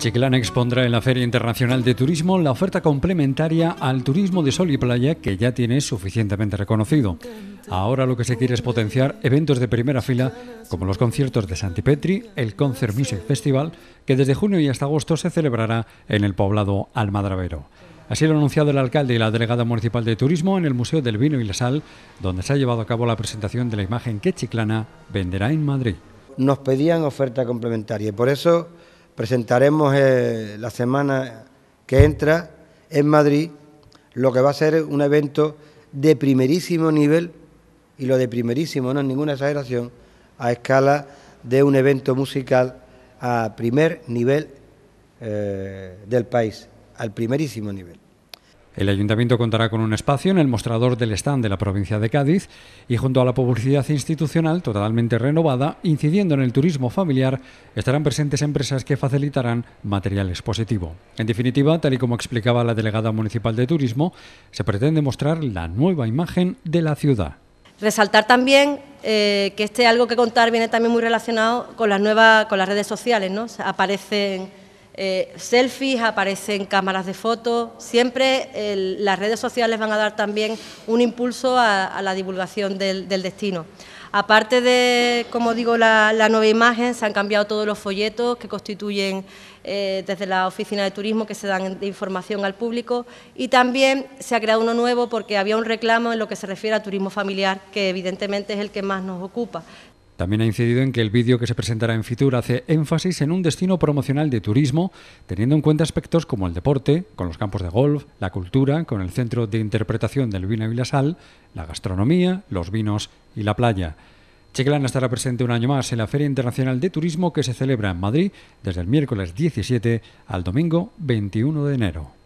Chiclana expondrá en la Feria Internacional de Turismo la oferta complementaria al turismo de sol y playa que ya tiene suficientemente reconocido. Ahora lo que se quiere es potenciar eventos de primera fila como los conciertos de Santipetri, el Concert Music Festival, que desde junio y hasta agosto se celebrará en el poblado Almadravero. Así lo ha anunciado el alcalde y la delegada municipal de turismo en el Museo del Vino y la Sal, donde se ha llevado a cabo la presentación de la imagen que Chiclana venderá en Madrid. Nos pedían oferta complementaria y por eso presentaremos eh, la semana que entra en Madrid lo que va a ser un evento de primerísimo nivel, y lo de primerísimo no es ninguna exageración, a escala de un evento musical a primer nivel eh, del país, al primerísimo nivel. El ayuntamiento contará con un espacio en el mostrador del stand de la provincia de Cádiz y junto a la publicidad institucional totalmente renovada, incidiendo en el turismo familiar, estarán presentes empresas que facilitarán material expositivo. En definitiva, tal y como explicaba la delegada municipal de turismo, se pretende mostrar la nueva imagen de la ciudad. Resaltar también eh, que este algo que contar viene también muy relacionado con las nuevas, con las redes sociales, ¿no? aparecen eh, selfies, aparecen cámaras de fotos. Siempre las redes sociales van a dar también un impulso a, la divulgación del, destino. Aparte de, como digo, la, nueva imagen, se han cambiado todos los folletos que constituyen eh, desde la oficina de turismo que se dan de información al público y también se ha creado uno nuevo porque había un reclamo en lo que se refiere a turismo familiar, que evidentemente es el que más nos ocupa. También ha incidido en que el vídeo que se presentará en Fitur hace énfasis en un destino promocional de turismo, teniendo en cuenta aspectos como el deporte, con los campos de golf, la cultura, con el centro de interpretación del vino y la sal, la gastronomía, los vinos y la playa. Chiclana estará presente un año más en la Feria Internacional de Turismo que se celebra en Madrid desde el miércoles 17 al domingo 21 de enero.